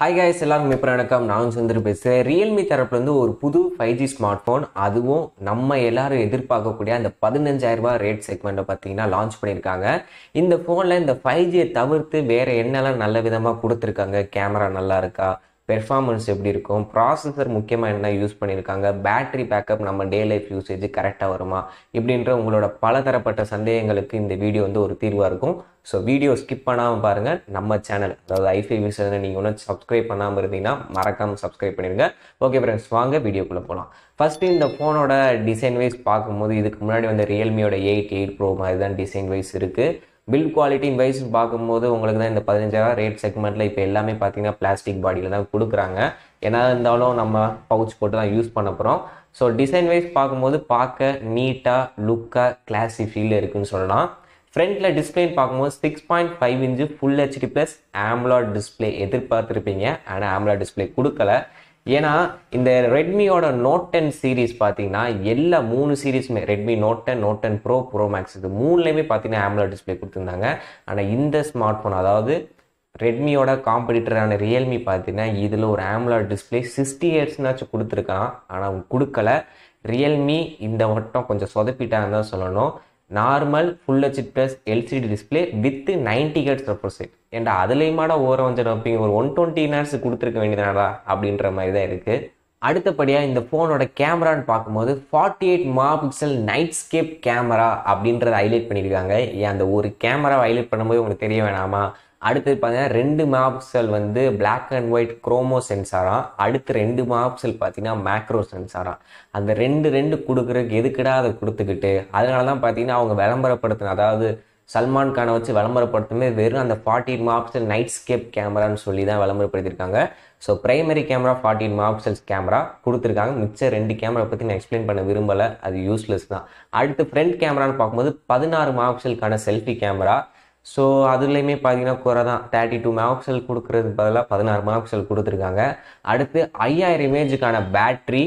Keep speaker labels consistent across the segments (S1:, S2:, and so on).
S1: hi guys எல்லாருக்கும் எப்போ வணக்கம் நான் சுந்தர் பேசுகிறேன் ரியல்மி தரப்புலேருந்து ஒரு புது ஃபைவ் ஜி ஸ்மார்ட் ஃபோன் அதுவும் நம்ம எல்லாரும் எதிர்பார்க்கக்கூடிய அந்த பதினஞ்சாயிரரூபா ரேட் செக்மெண்ட்டை பார்த்தீங்கன்னா லான்ச் பண்ணியிருக்காங்க இந்த ஃபோனில் இந்த ஃபைவ் ஜியை தவிர்த்து வேறு என்னெல்லாம் நல்ல விதமாக கொடுத்துருக்காங்க கேமரா நல்லா இருக்கா பெர்ஃபார்மன்ஸ் எப்படி இருக்கும் ப்ராசஸர் முக்கியமாக என்ன யூஸ் பண்ணியிருக்காங்க பேட்டரி பேக்கப் நம்ம டே லைஃப் யூசேஜ் கரெக்டாக வருமா இப்படின்ற உங்களோட பலதரப்பட்ட சந்தேகங்களுக்கு இந்த வீடியோ வந்து ஒரு தீர்வாக இருக்கும் ஸோ வீடியோ ஸ்கிப் பண்ணாமல் பாருங்கள் நம்ம சேனல் அதாவது ஐஃபை விசனை நீங்கள் ஒன்றும் சப்ஸ்கிரைப் பண்ணாமல் இருந்தீங்கன்னா மறக்காமல் சப்ஸ்கிரைப் பண்ணிடுங்க ஓகே ஃப்ரெண்ட்ஸ் வாங்க வீடியோக்குள்ளே போகலாம் ஃபஸ்ட்டு இந்த ஃபோனோட டிசைன் வைஸ் பார்க்கும்போது இதுக்கு முன்னாடி வந்து ரியல்மியோட எயிட் எயிட் ப்ரோ மாதிரி தான் டிசைன் வைஸ் இருக்குது பில்ட் குவாலிட்டின் வைஸ் பார்க்கும்போது உங்களுக்கு தான் இந்த பதினஞ்சாயிரம் ரேட் செக்மெண்ட்டில் இப்போ எல்லாமே பார்த்தீங்கன்னா பிளாஸ்டிக் பாடியில் தான் கொடுக்குறாங்க ஏன்னா இருந்தாலும் நம்ம பவுச் போட்டு தான் யூஸ் பண்ண போகிறோம் ஸோ டிசைன் வைஸ் பார்க்கும்போது பார்க்க நீட்டாக லுக்காக கிளாஸி ஃபீல் இருக்குதுன்னு சொல்லலாம் ஃப்ரண்ட்டில் டிஸ்பிளேன்னு பார்க்கும்போது six point five inch full HD plus AMOLED display எதிர்பார்த்துருப்பீங்க ஆனால் ஆம்லாட் டிஸ்பிளே கொடுக்கல ஏன்னா இந்த ரெட்மியோட நோட் டென் சீரீஸ் பார்த்தீங்கன்னா எல்லா மூணு சீரீஸுமே Redmi note ten note ten pro pro max இது மூணுலேயுமே பார்த்தீங்கன்னா ஆம்லா டிஸ்பிளே கொடுத்துருந்தாங்க ஆனால் இந்த ஸ்மார்ட் ஃபோன் அதாவது ரெட்மியோட காம்படிட்டரான ரியல்மி பார்த்தீங்கன்னா இதில் ஒரு ஆம்லா டிஸ்பிளே சிக்ஸ்டி இயர்ஸ்னாச்சும் கொடுத்துருக்கான் ஆனால் கொடுக்கல ரியல்மி இந்த மட்டும் கொஞ்சம் சொதப்பிட்டாங்க தான் சொல்லணும் normal full H plus LCD display with ninety hertz refresh rate ஏன்டா அதுலேயுமாடா ஓர கொஞ்சம் அப்படிங்க ஒரு ஒன் டுவெண்ட்டி ஹவர்ஸ் கொடுத்துருக்க வேண்டியதுனால அப்படின்ற மாதிரி தான் இருக்குது அடுத்தபடியாக இந்த ஃபோனோட கேமரான்னு பார்க்கும்போது forty eight megapixel nightscape camera அப்படின்றத ஹைலைட் பண்ணியிருக்காங்க ஏன் அந்த ஒரு கேமராவை ஹைலைட் பண்ணும்போது உங்களுக்கு தெரிய வேணாமா அடுத்து பார்த்தீங்கன்னா ரெண்டு மாப்சல் வந்து பிளாக் அண்ட் ஒயிட் குரோமோ சென்சாராக அடுத்து ரெண்டு மாப்சல் பார்த்தீங்கன்னா மேக்ரோ சென்சாராக அந்த ரெண்டு ரெண்டு கொடுக்குறதுக்கு எதுக்கடா அதை கொடுத்துக்கிட்டு அதனால தான் பார்த்தீங்கன்னா அவங்க விளம்பரப்படுத்தின அதாவது சல்மான் கானை வச்சு விளம்பரப்படுத்தமே வெறும் அந்த ஃபார்ட்டின் மாப்சல் நைட் ஸ்கேப் கேமரான்னு சொல்லி தான் விளம்பரப்படுத்தியிருக்காங்க ஸோ பிரைமரி கேமரா ஃபார்ட்டின் மேப்செல்ஸ் கேமரா கொடுத்துருக்காங்க மிச்சம் ரெண்டு கேமரா பற்றி நான் எக்ஸ்பிளைன் பண்ண விரும்பலை அது யூஸ்லெஸ் தான் அடுத்து ஃப்ரண்ட் கேமரான்னு பார்க்கும்போது பதினாறு மேப்செல்கான செல்ஃபி கேமரா ஸோ அதுலேயுமே பார்த்தீங்கன்னா குறை தான் தேர்ட்டி டூ மேக்ஸல் கொடுக்குறது பதிலாக பதினாறு மேக்ஸல் கொடுத்துருக்காங்க அடுத்து ஐயாயிரம் இமேஜுக்கான battery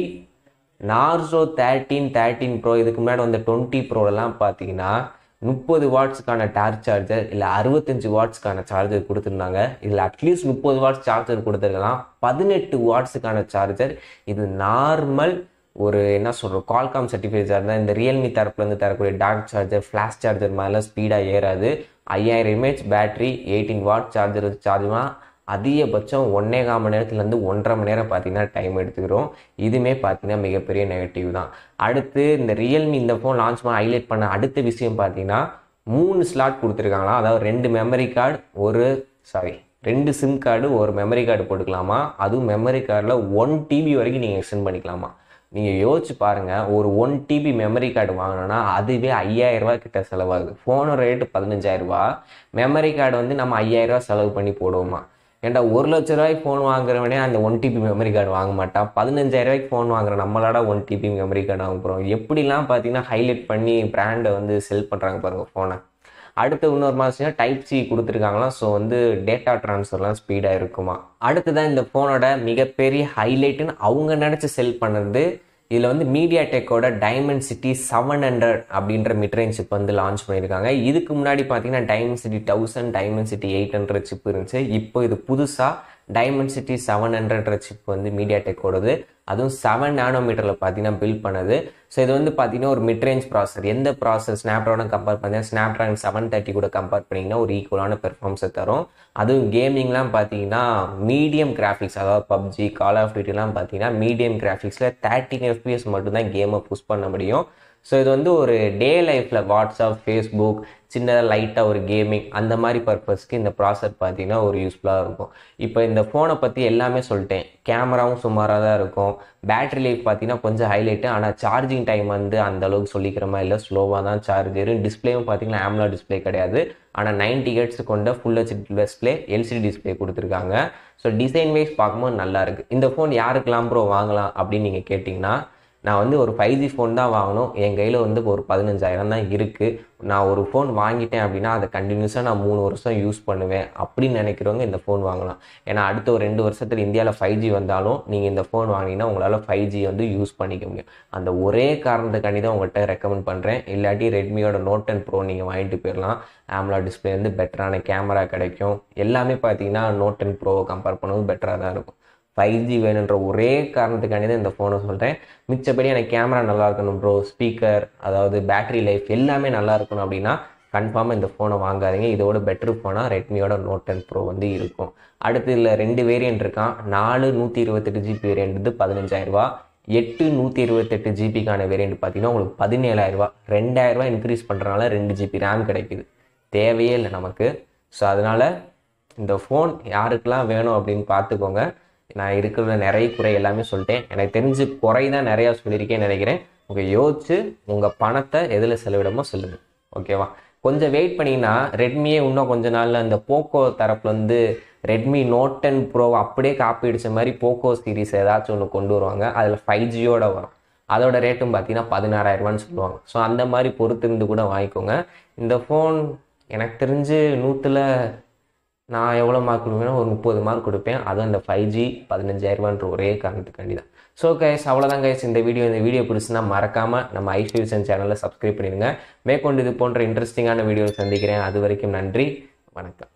S1: Narzo thirteen thirteen pro இதுக்கு முன்னாடி வந்த டுவெண்ட்டி ப்ரோலெலாம் பார்த்தீங்கன்னா முப்பது வாட்ஸுக்கான டார் சார்ஜர் இல்லை அறுபத்தஞ்சு வாட்ஸுக்கான சார்ஜர் கொடுத்துருந்தாங்க இதில் அட்லீஸ்ட் முப்பது வாட்ஸ் சார்ஜர் கொடுத்துருக்கலாம் பதினெட்டு வாட்ஸுக்கான சார்ஜர் இது நார்மல் ஒரு என்ன சொல்கிறோம் கால்காம் சர்டிஃபிகேட் இருந்தால் இந்த ரியல்மி தரப்புலேருந்து தரக்கூடிய டார்க் சார்ஜர் ஃப்ளாஷ் சார்ஜர் மேலே ஸ்பீடாக ஏறாது ஐயாயிரம் mAh battery eighteen watt charger வச்சு சார்ஜ் அதிகபட்சம் ஒன்றே கால் மணி நேரத்துலேருந்து ஒன்றரை மணி நேரம் பார்த்திங்கன்னா டைம் எடுத்துக்கிறோம் இதுவுமே பார்த்திங்கன்னா மிகப்பெரிய நெகட்டிவ் தான் அடுத்து இந்த ரியல்மி இந்த ஃபோன் லான்ச் பண்ண ஹைலைட் பண்ண அடுத்த விஷயம் பார்த்திங்கன்னா மூணு ஸ்லாட் கொடுத்துருக்காங்களா அதாவது ரெண்டு மெமரி கார்டு ஒரு சாரி ரெண்டு சிம் கார்டு ஒரு மெமரி கார்டு போட்டுக்கலாமா அதுவும் மெமரி கார்டில் ஒன் டிபி வரைக்கும் நீங்கள் எக்ஸ்டெண்ட் பண்ணிக்கலாமா நீங்கள் யோசிச்சு பாருங்கள் ஒரு ஒன் டிபி மெமரி கார்டு வாங்கினோன்னா அதுவே ஐயாயிரரூபா கிட்ட செலவாகுது ஃபோனோட ரேட்டு பதினஞ்சாயிரரூபா மெமரி கார்டு வந்து நம்ம ஐயாயிரரூபா செலவு பண்ணி போடுவோமா ஏன்டா ஒரு லட்ச ரூபாய்க்கு ஃபோன் வாங்குறவனே அந்த ஒன் டிபி மெமரி கார்டு வாங்க மாட்டான் பதினஞ்சாயிரரூபாய்க்கு ஃபோன் வாங்குற நம்மளோட ஒன் டிபி மெமரி கார்டு வாங்க போகிறோம் எப்படிலாம் பார்த்தீங்கன்னா ஹைலைட் பண்ணி பிராண்டை வந்து செல் பண்ணுறாங்க பாருங்கள் ஃபோனை அடுத்து இன்னொரு மாதம் டைப் சி கொடுத்துருக்காங்களாம் ஸோ வந்து டேட்டா ட்ரான்ஸ்ஃபர்லாம் ஸ்பீடாக இருக்குமா அடுத்து தான் இந்த ஃபோனோட மிகப்பெரிய ஹைலைட்டுன்னு அவங்க நினச்சி செல் பண்ணது இதில் வந்து மீடியா டெக்கோட டைமண்ட் சிட்டி செவன் ஹண்ட்ரட் அப்படின்ற மிட்ரேஞ்ச் சிப் வந்து லான்ச் பண்ணியிருக்காங்க இதுக்கு முன்னாடி பார்த்தீங்கன்னா Dimensity thousand Dimensity eight hundred chip இருந்துச்சு இப்போ இது புதுசாக டைமண்ட் சிட்டி செவன் ஹண்ட்ரட்ற சிப் வந்து மீடியா டெக்கோடது அதுவும் செவன் நானோமீட்டரில் பார்த்தீங்கன்னா பில்ட் பண்ணுது ஸோ இது வந்து பார்த்தீங்கன்னா ஒரு மிட்ரேஞ்ச் ப்ராசஸர் எந்த ப்ராசஸ் ஸ்னாப்ட்ராகன் கம்பேர் பார்த்தீங்கன்னா ஸ்னாப்ட்ராகன் செவன் தேர்ட்டி கூட கம்பேர் பண்ணிங்கன்னா ஒரு ஈக்குவலான பெர்ஃபார்மன்ஸை தரும் அதுவும் கேமிங்லாம் பார்த்தீங்கன்னா மீடியம் கிராஃபிக்ஸ் அதாவது பப்ஜி கால் ஆஃப் டியூட்டிலாம் பார்த்தீங்கன்னா மீடியம் கிராஃபிக்ஸில் தேர்ட்டின் எஃபிஎஸ் மட்டும்தான் கேமை புஷ் பண்ண முடியும் ஸோ இது வந்து ஒரு டே லைஃப்பில் வாட்ஸ்அப் ஃபேஸ்புக் சின்னதாக லைட்டாக ஒரு கேமிங் அந்த மாதிரி பர்பஸ்க்கு இந்த ப்ராசர் பார்த்தீங்கன்னா ஒரு யூஸ்ஃபுல்லாக இருக்கும் இப்போ இந்த ஃபோனை பற்றி எல்லாமே சொல்லிட்டேன் கேமராவும் சுமாராக தான் இருக்கும் பேட்ரி லைஃப் பார்த்தீங்கன்னா கொஞ்சம் ஹைலைட்டு ஆனால் சார்ஜிங் டைம் வந்து அந்த அளவுக்கு சொல்லிக்கிற மாதிரி இல்லை ஸ்லோவாக தான் சார்ஜ் ஏறும் டிஸ்பிளேவும் பார்த்தீங்கன்னா ஆம்லா டிஸ்பிளே கிடையாது ஆனால் நைன்டி ஹெட்ஸ் கொண்ட full H display LCD display கொடுத்துருக்காங்க ஸோ டிசைன் வைஸ் பார்க்கும்போது நல்லா இருக்குது இந்த ஃபோன் யாருக்கெல்லாம் ப்ரோ வாங்கலாம் அப்படின்னு நீங்கள் கேட்டிங்கன்னா நான் வந்து ஒரு ஃபைவ் ஜி ஃபோன் தான் வாங்கணும் என் கையில் வந்து ஒரு பதினஞ்சாயிரம் தான் இருக்குது நான் ஒரு ஃபோன் வாங்கிட்டேன் அப்படின்னா அதை கண்டினியூஸாக நான் மூணு வருஷம் யூஸ் பண்ணுவேன் அப்படின்னு நினைக்கிறவங்க இந்த ஃபோன் வாங்கலாம் ஏன்னா அடுத்த ஒரு ரெண்டு வருஷத்தில் இந்தியாவில் ஃபைவ் ஜி வந்தாலும் நீங்கள் இந்த ஃபோன் வாங்கினீங்கன்னா உங்களால் ஃபைவ் ஜி வந்து யூஸ் பண்ணிக்க முடியும் அந்த ஒரே காரணத்துக்காண்டி தான் உங்கள்கிட்ட ரெக்கமெண்ட் பண்ணுறேன் இல்லாட்டி ரெட்மியோட நோட் டென் ப்ரோ நீங்கள் வாங்கிட்டு போயிடலாம் ஆம்லா டிஸ்பிளே வந்து பெட்டரான கேமரா கிடைக்கும் எல்லாமே பார்த்தீங்கன்னா நோட் டென் ப்ரோவை கம்பேர் பண்ணும்போது பெட்டராக தான் இருக்கும் ஃபைவ் ஜி வேணுன்ற ஒரே காரணத்துக்காண்டி தான் இந்த ஃபோனை சொல்கிறேன் மிச்சப்படி எனக்கு கேமரா நல்லா இருக்கணும் ப்ரோ ஸ்பீக்கர் அதாவது பேட்ரி லைஃப் எல்லாமே நல்லா இருக்கணும் அப்படின்னா கன்ஃபார்மாக இந்த ஃபோனை வாங்காதீங்க இதோட பெட்ரு ஃபோனாக ரெட்மியோட நோட் டென் ப்ரோ வந்து இருக்கும் அடுத்து இதில் ரெண்டு வேரியன்ட் இருக்கான் நாலு நூற்றி இருபத்தெட்டு ஜிபி வேரியன்ட் வந்து பதினஞ்சாயிரரூபா எட்டு நூற்றி இருபத்தெட்டு ஜிபிக்கான வேரியன்ட் பார்த்தீங்கன்னா உங்களுக்கு பதினேழாயிரரூபா ரெண்டாயிரரூபா இன்க்ரீஸ் பண்ணுறனால ரெண்டு ஜிபி ரேம் கிடைக்குது தேவையே இல்லை நமக்கு ஸோ அதனால் இந்த ஃபோன் யாருக்கெல்லாம் வேணும் அப்படின்னு பார்த்துக்கோங்க நான் இருக்கிற நிறைய குறை எல்லாமே சொல்லிட்டேன் எனக்கு தெரிஞ்சு குறை தான் நிறையா சொல்லியிருக்கேன்னு நினைக்கிறேன் உங்கள் யோசிச்சு உங்கள் பணத்தை எதில் செலவிடமோ சொல்லுங்கள் ஓகேவா கொஞ்சம் வெயிட் பண்ணிங்கன்னா ரெட்மியே இன்னும் கொஞ்ச நாளில் இந்த போக்கோ தரப்புல வந்து ரெட்மி நோட் டென் ப்ரோ அப்படியே காப்பி அடித்த மாதிரி போக்கோ சீரிஸ் ஏதாச்சும் ஒன்று கொண்டு வருவாங்க அதில் ஃபைவ் ஜியோட வரும் அதோட ரேட்டும் பார்த்தீங்கன்னா பதினாறாயிரரூவான்னு சொல்லுவாங்க ஸோ அந்த மாதிரி பொறுத்திருந்து கூட வாங்கிக்கோங்க இந்த ஃபோன் எனக்கு தெரிஞ்சு நூற்றில் நான் எவ்வளோ மார்க் கொடுப்பேன் ஒரு முப்பது மார்க் கொடுப்பேன் அதுவும் இந்த ஃபைவ் ஜி பதினஞ்சாயிரரூபான்ற ஒரே காரணத்துக்காண்டி தான் ஸோ கைஸ் அவ்வளோதான் கைஸ் இந்த வீடியோ இந்த வீடியோ பிடிச்சுன்னா மறக்காமல் நம்ம ஐஃபியூசன் சேனலில் சப்ஸ்கிரைப் பண்ணிடுங்க மேற்கொண்டு இது போன்ற இன்ட்ரெஸ்டிங்கான வீடியோ சந்திக்கிறேன் அது வரைக்கும் நன்றி வணக்கம்